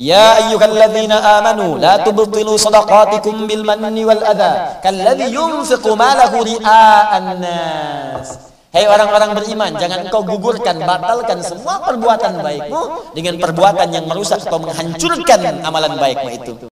يا أيها الذين آمنوا لا تبطلوا صدقاتكم بالمن والأذى كالذي ينفق ماله رئاء الناس Hei orang-orang beriman, jangan kau gugurkan, batalkan semua perbuatan baikmu dengan perbuatan yang merusak atau menghancurkan amalan baikmu itu.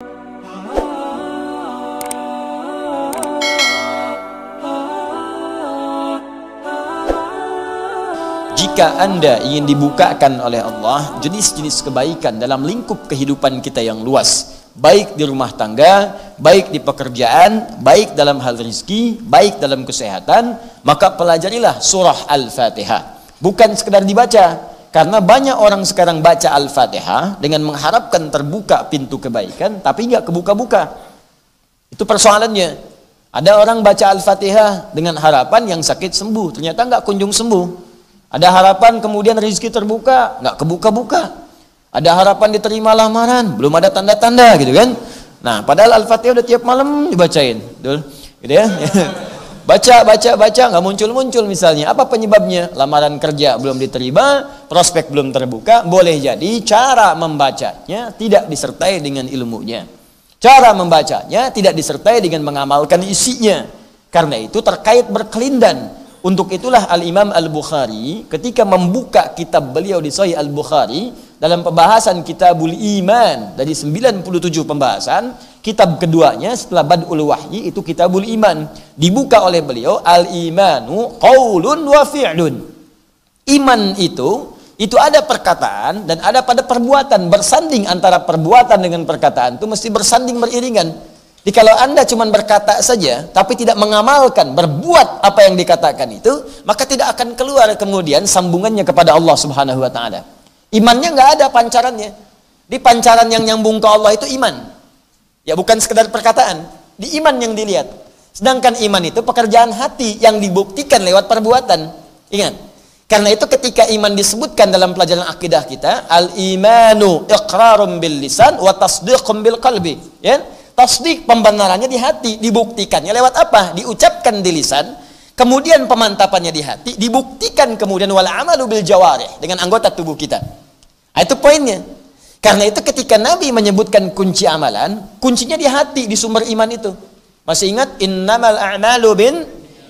jika anda ingin dibukakan oleh Allah jenis-jenis kebaikan dalam lingkup kehidupan kita yang luas baik di rumah tangga baik di pekerjaan baik dalam hal rizki, baik dalam kesehatan maka pelajarilah surah al-fatihah bukan sekedar dibaca karena banyak orang sekarang baca Al-Fatihah dengan mengharapkan terbuka pintu kebaikan, tapi nggak kebuka-buka. Itu persoalannya. Ada orang baca Al-Fatihah dengan harapan yang sakit sembuh, ternyata nggak kunjung sembuh. Ada harapan kemudian rezeki terbuka, nggak kebuka-buka. Ada harapan diterima lamaran, belum ada tanda-tanda gitu kan. Nah, padahal Al-Fatihah udah tiap malam dibacain, betul? Gitu ya. baca, baca, baca, nggak muncul-muncul misalnya. Apa penyebabnya? Lamaran kerja belum diterima, prospek belum terbuka. Boleh jadi cara membacanya tidak disertai dengan ilmunya. Cara membacanya tidak disertai dengan mengamalkan isinya. Karena itu terkait berkelindan untuk itulah Al-Imam Al-Bukhari ketika membuka kitab beliau di Sahih Al-Bukhari dalam pembahasan Kitabul Iman dari 97 pembahasan, kitab keduanya setelah Badul Wahyi itu Kitabul Iman. Dibuka oleh beliau Al-Imanu qaulun wa fi'lun. Iman itu itu ada perkataan dan ada pada perbuatan bersanding antara perbuatan dengan perkataan itu mesti bersanding beriringan jadi kalau Anda cuma berkata saja tapi tidak mengamalkan, berbuat apa yang dikatakan itu, maka tidak akan keluar kemudian sambungannya kepada Allah Subhanahu wa taala. Imannya nggak ada pancarannya. Di pancaran yang nyambung ke Allah itu iman. Ya bukan sekedar perkataan, di iman yang dilihat. Sedangkan iman itu pekerjaan hati yang dibuktikan lewat perbuatan. Ingat. Karena itu ketika iman disebutkan dalam pelajaran akidah kita, al-imanu iqrarum bil lisan wa tasdiqum bil qalbi, ya. Tasdik pembenarannya di hati, dibuktikannya lewat apa? Diucapkan di lisan, kemudian pemantapannya di hati, dibuktikan kemudian wal amalu bil jawarih dengan anggota tubuh kita. Nah, itu poinnya. Karena itu ketika Nabi menyebutkan kunci amalan, kuncinya di hati, di sumber iman itu. Masih ingat innamal a'malu bin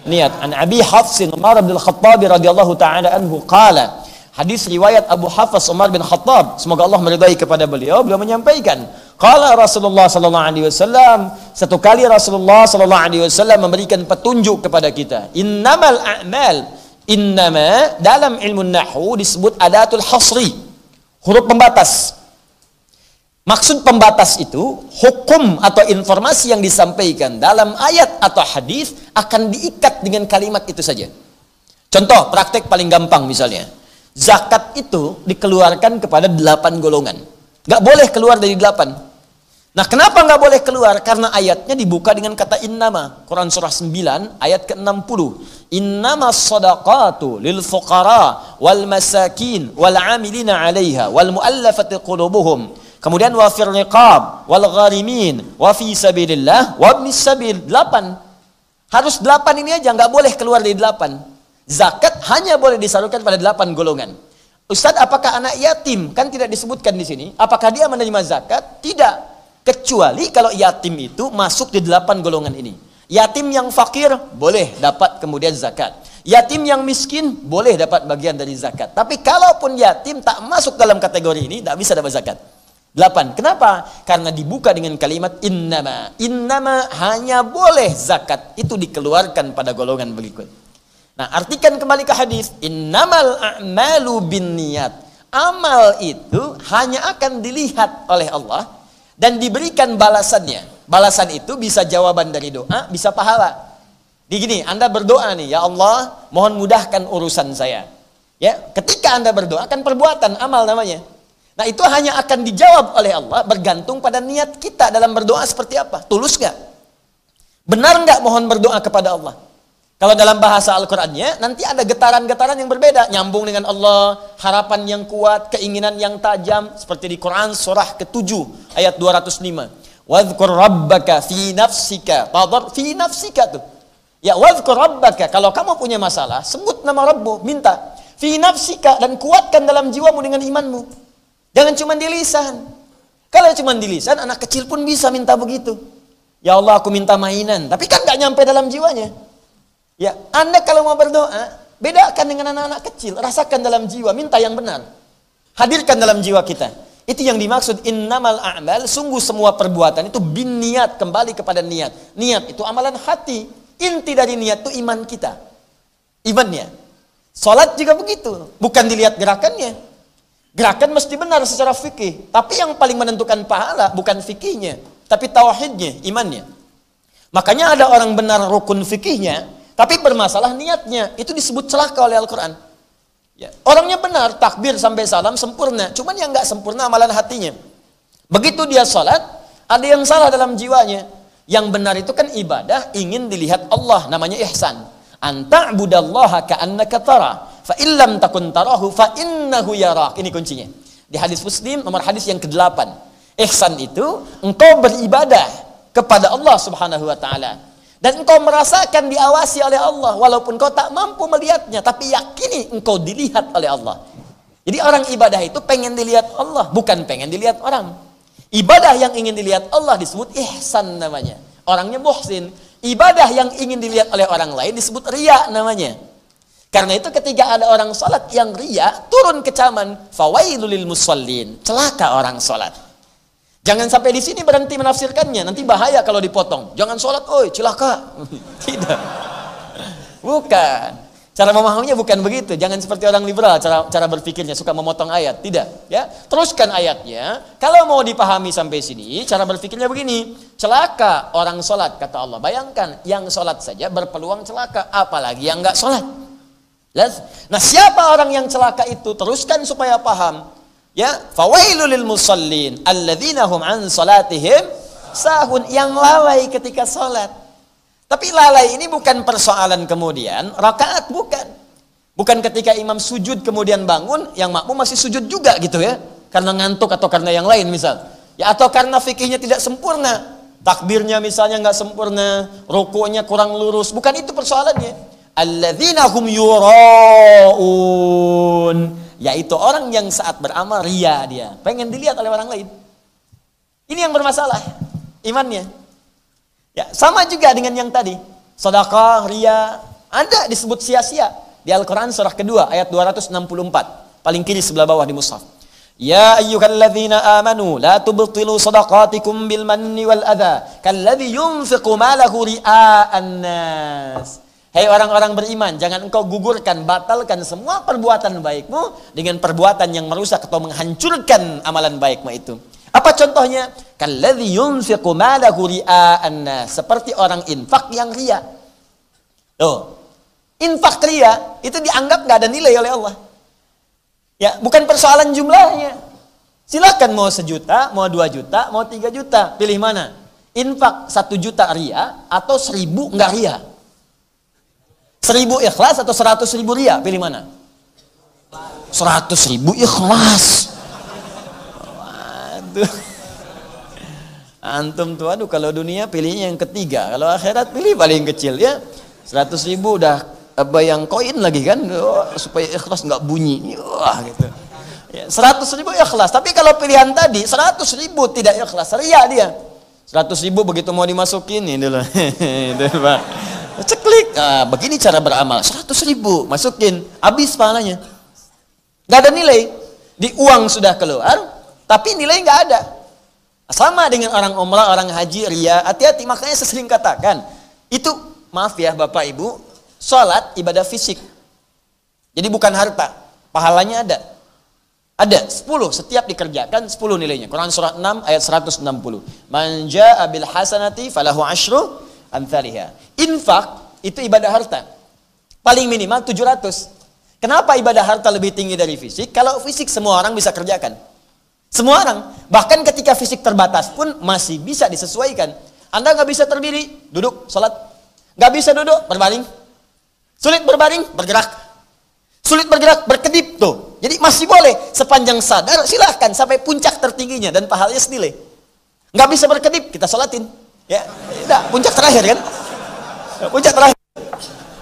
niat. An Abi Hafs Umar bin Khattab radhiyallahu taala anhu qala. Hadis riwayat Abu Hafs Umar bin Khattab, semoga Allah meridai kepada beliau, beliau menyampaikan Kala Rasulullah sallallahu alaihi wasallam, satu kali Rasulullah sallallahu alaihi wasallam memberikan petunjuk kepada kita. Innamal a'mal. Innama dalam ilmu nahwu disebut adatul hasri. Huruf pembatas. Maksud pembatas itu hukum atau informasi yang disampaikan dalam ayat atau hadis akan diikat dengan kalimat itu saja. Contoh praktek paling gampang misalnya. Zakat itu dikeluarkan kepada delapan golongan. Gak boleh keluar dari delapan. Nah kenapa nggak boleh keluar? Karena ayatnya dibuka dengan kata innama. Quran surah 9 ayat ke-60. Innama sadaqatu lil fuqara wal masakin wal amilina alaiha wal muallafati qulubuhum. Kemudian wa fir riqab wal gharimin wa sabilillah wa sabil. 8. Harus 8 ini aja nggak boleh keluar dari 8. Zakat hanya boleh disalurkan pada 8 golongan. Ustadz, apakah anak yatim kan tidak disebutkan di sini? Apakah dia menerima zakat? Tidak. Kecuali kalau yatim itu masuk di delapan golongan ini. Yatim yang fakir boleh dapat kemudian zakat. Yatim yang miskin boleh dapat bagian dari zakat. Tapi kalaupun yatim tak masuk dalam kategori ini, tak bisa dapat zakat. Delapan. Kenapa? Karena dibuka dengan kalimat innama. Innama hanya boleh zakat. Itu dikeluarkan pada golongan berikut. Nah, artikan kembali ke hadis. Innamal a'malu bin niat. Amal itu hanya akan dilihat oleh Allah dan diberikan balasannya. Balasan itu bisa jawaban dari doa, bisa pahala. Di gini, Anda berdoa nih, ya Allah, mohon mudahkan urusan saya. Ya, ketika Anda berdoa kan perbuatan, amal namanya. Nah, itu hanya akan dijawab oleh Allah bergantung pada niat kita dalam berdoa seperti apa. Tulus nggak? Benar nggak mohon berdoa kepada Allah? Kalau dalam bahasa Al-Qur'annya nanti ada getaran-getaran yang berbeda, nyambung dengan Allah, harapan yang kuat, keinginan yang tajam seperti di Quran surah ke-7 ayat 205. Wadhkur rabbaka fi nafsika. Tadar fi nafsika tuh. Ya wadhkur rabbaka. Kalau kamu punya masalah, sebut nama Rabbu, minta. Fi nafsika dan kuatkan dalam jiwamu dengan imanmu. Jangan cuma di lisan. Kalau cuma di lisan, anak kecil pun bisa minta begitu. Ya Allah aku minta mainan, tapi kan gak nyampe dalam jiwanya. Ya, Anda kalau mau berdoa, Bedakan dengan anak-anak kecil, rasakan dalam jiwa, minta yang benar. Hadirkan dalam jiwa kita. Itu yang dimaksud innamal a'mal, sungguh semua perbuatan itu bin niat, kembali kepada niat. Niat itu amalan hati. Inti dari niat itu iman kita. Imannya. Salat juga begitu, bukan dilihat gerakannya. Gerakan mesti benar secara fikih, tapi yang paling menentukan pahala bukan fikihnya, tapi tauhidnya, imannya. Makanya ada orang benar rukun fikihnya, tapi bermasalah niatnya. Itu disebut celaka oleh Al-Quran. Ya. Orangnya benar, takbir sampai salam sempurna. Cuman yang nggak sempurna amalan hatinya. Begitu dia sholat, ada yang salah dalam jiwanya. Yang benar itu kan ibadah ingin dilihat Allah, namanya ihsan. Anta budallaha ka'annaka tara. Fa illam takun tarahu fa innahu yarak. Ini kuncinya. Di hadis Muslim nomor hadis yang ke-8. Ihsan itu engkau beribadah kepada Allah Subhanahu wa taala dan engkau merasakan diawasi oleh Allah walaupun kau tak mampu melihatnya tapi yakini engkau dilihat oleh Allah. Jadi orang ibadah itu pengen dilihat Allah, bukan pengen dilihat orang. Ibadah yang ingin dilihat Allah disebut ihsan namanya. Orangnya muhsin. Ibadah yang ingin dilihat oleh orang lain disebut ria namanya. Karena itu ketika ada orang sholat yang ria, turun kecaman, fawailulil musallin, celaka orang sholat. Jangan sampai di sini berhenti menafsirkannya, nanti bahaya kalau dipotong. Jangan sholat, oi celaka. Tidak. Bukan. Cara memahaminya bukan begitu. Jangan seperti orang liberal cara cara berpikirnya suka memotong ayat. Tidak, ya. Teruskan ayatnya. Kalau mau dipahami sampai sini, cara berpikirnya begini. Celaka orang sholat kata Allah. Bayangkan yang sholat saja berpeluang celaka, apalagi yang nggak sholat. Nah, siapa orang yang celaka itu? Teruskan supaya paham. Ya, fawailul lil musallin alladzina hum an salatihim sahun yang lalai ketika salat. Tapi lalai ini bukan persoalan kemudian rakaat bukan. Bukan ketika imam sujud kemudian bangun yang makmum masih sujud juga gitu ya. Karena ngantuk atau karena yang lain misal. Ya atau karena fikihnya tidak sempurna. Takbirnya misalnya nggak sempurna, rukuknya kurang lurus. Bukan itu persoalannya. Alladzina hum yura'un yaitu orang yang saat beramal ria dia. Pengen dilihat oleh orang lain. Ini yang bermasalah. Imannya. Ya, sama juga dengan yang tadi. sedekah ria. Ada disebut sia-sia. Di Al-Quran surah kedua ayat 264. Paling kiri sebelah bawah di musaf Ya ayyuhalladzina amanu la tubtilu sadaqatikum bil manni wal adha kalladzi yunfiqu malahu ria'an nas Hei orang-orang beriman, jangan engkau gugurkan, batalkan semua perbuatan baikmu dengan perbuatan yang merusak atau menghancurkan amalan baikmu itu. Apa contohnya? Kalladzi yunfiqu malahu ria'an seperti orang infak yang ria. Oh, infak ria itu dianggap nggak ada nilai oleh Allah. Ya, bukan persoalan jumlahnya. Silakan mau sejuta, mau dua juta, mau tiga juta, pilih mana? Infak satu juta ria atau seribu nggak ria? Seribu ikhlas atau seratus ribu ria? Pilih mana? Seratus ribu ikhlas. Waduh. Antum tuh aduh kalau dunia pilihnya yang ketiga. Kalau akhirat pilih paling kecil ya. Seratus ribu udah bayang koin lagi kan. Oh, supaya ikhlas nggak bunyi. Wah gitu. Ya, seratus ribu ikhlas. Tapi kalau pilihan tadi seratus ribu tidak ikhlas. Ria dia. Seratus ribu begitu mau dimasukin ini loh ceklik nah, begini cara beramal 100 ribu masukin habis pahalanya nggak ada nilai di uang sudah keluar tapi nilai nggak ada sama dengan orang umrah orang haji ria hati-hati makanya saya sering katakan itu maaf ya bapak ibu sholat ibadah fisik jadi bukan harta pahalanya ada ada 10 setiap dikerjakan 10 nilainya. Quran surah 6 ayat 160. manja abil hasanati falahu ashru amsalha. Infak itu ibadah harta. Paling minimal 700. Kenapa ibadah harta lebih tinggi dari fisik? Kalau fisik semua orang bisa kerjakan. Semua orang. Bahkan ketika fisik terbatas pun masih bisa disesuaikan. Anda nggak bisa terdiri, duduk, sholat. Nggak bisa duduk, berbaring. Sulit berbaring, bergerak. Sulit bergerak, berkedip tuh. Jadi masih boleh sepanjang sadar silahkan sampai puncak tertingginya dan pahalanya senilai. Nggak bisa berkedip, kita sholatin. Ya, tidak, puncak terakhir kan. Puncak terakhir.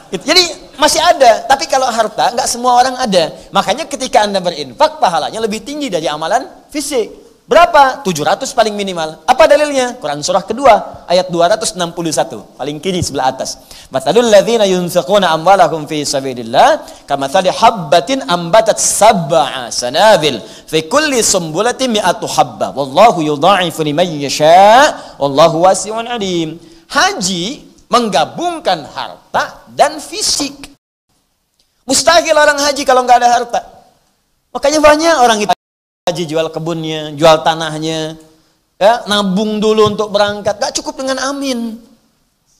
Gitu. Jadi masih ada, tapi kalau harta nggak semua orang ada. Makanya ketika Anda berinfak pahalanya lebih tinggi dari amalan fisik. Berapa? 700 paling minimal. Apa dalilnya? Quran surah kedua ayat 261, paling kiri sebelah atas. Matalul ladzina yunfiquna amwalahum fi sabilillah kamathali habbatin ambatat sab'a sanabil fi kulli sumbulatin mi'atu habba wallahu yudha'ifu liman yasha' wallahu wasi'un alim. Haji menggabungkan harta dan fisik. Mustahil orang haji kalau nggak ada harta. Makanya banyak orang itu haji jual kebunnya, jual tanahnya, ya, nabung dulu untuk berangkat. Gak cukup dengan amin.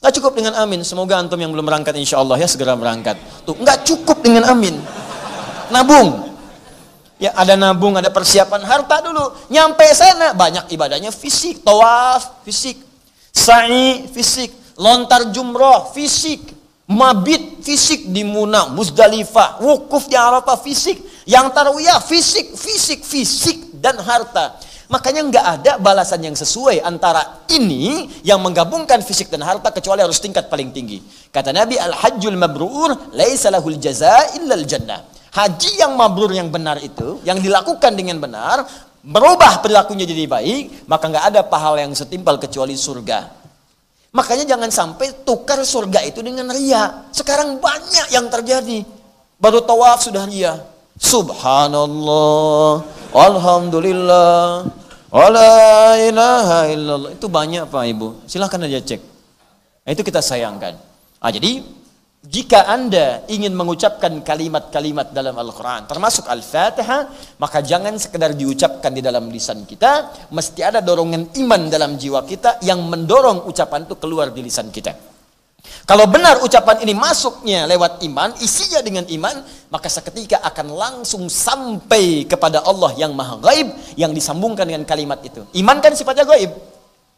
Gak cukup dengan amin. Semoga antum yang belum berangkat insya Allah ya segera berangkat. Tuh nggak cukup dengan amin. Nabung. Ya ada nabung, ada persiapan harta dulu. Nyampe sana banyak ibadahnya fisik, tawaf fisik, sa'i fisik, lontar jumroh fisik, mabit fisik di Muna, Muzdalifah, wukuf di Arafah fisik, yang tarwiyah fisik, fisik, fisik dan harta. Makanya nggak ada balasan yang sesuai antara ini yang menggabungkan fisik dan harta kecuali harus tingkat paling tinggi. Kata Nabi al-hajjul mabrur laisalahul jaza illal jannah. Haji yang mabrur yang benar itu, yang dilakukan dengan benar, merubah perilakunya jadi baik, maka nggak ada pahala yang setimpal kecuali surga. Makanya jangan sampai tukar surga itu dengan ria. Sekarang banyak yang terjadi. Baru tawaf sudah ria. Subhanallah, Alhamdulillah, Wala ilaha illallah. Itu banyak Pak Ibu. Silahkan aja cek. Nah, itu kita sayangkan. Nah, jadi jika Anda ingin mengucapkan kalimat-kalimat dalam Al-Quran, termasuk Al-Fatihah, maka jangan sekedar diucapkan di dalam lisan kita, mesti ada dorongan iman dalam jiwa kita yang mendorong ucapan itu keluar di lisan kita. Kalau benar ucapan ini masuknya lewat iman, isinya dengan iman, maka seketika akan langsung sampai kepada Allah yang maha gaib, yang disambungkan dengan kalimat itu. Iman kan sifatnya gaib.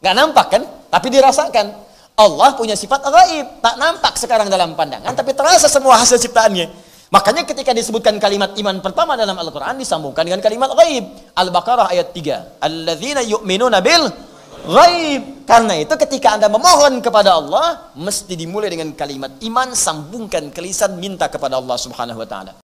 Gak nampak kan? Tapi dirasakan. Allah punya sifat gaib, tak nampak sekarang dalam pandangan, tapi terasa semua hasil ciptaannya. Makanya ketika disebutkan kalimat iman pertama dalam Al-Quran disambungkan dengan kalimat gaib. Al-Baqarah ayat 3. Alladzina yu'minuna bil gaib. Karena itu ketika Anda memohon kepada Allah, mesti dimulai dengan kalimat iman, sambungkan kelisan, minta kepada Allah subhanahu wa ta'ala.